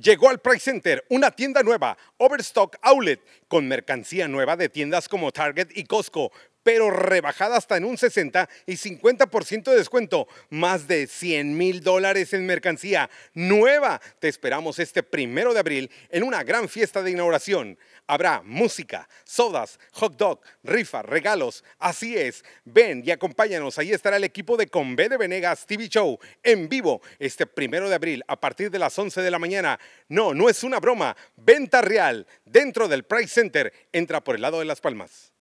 Llegó al Price Center una tienda nueva, Overstock Outlet, con mercancía nueva de tiendas como Target y Costco, pero rebajada hasta en un 60 y 50% de descuento. Más de 100 mil dólares en mercancía nueva. Te esperamos este primero de abril en una gran fiesta de inauguración. Habrá música, sodas, hot dog, rifa, regalos. Así es. Ven y acompáñanos. Ahí estará el equipo de Conve de Venegas TV Show en vivo este primero de abril a partir de las 11 de la mañana. No, no es una broma. Venta real dentro del Price Center. Entra por el lado de Las Palmas.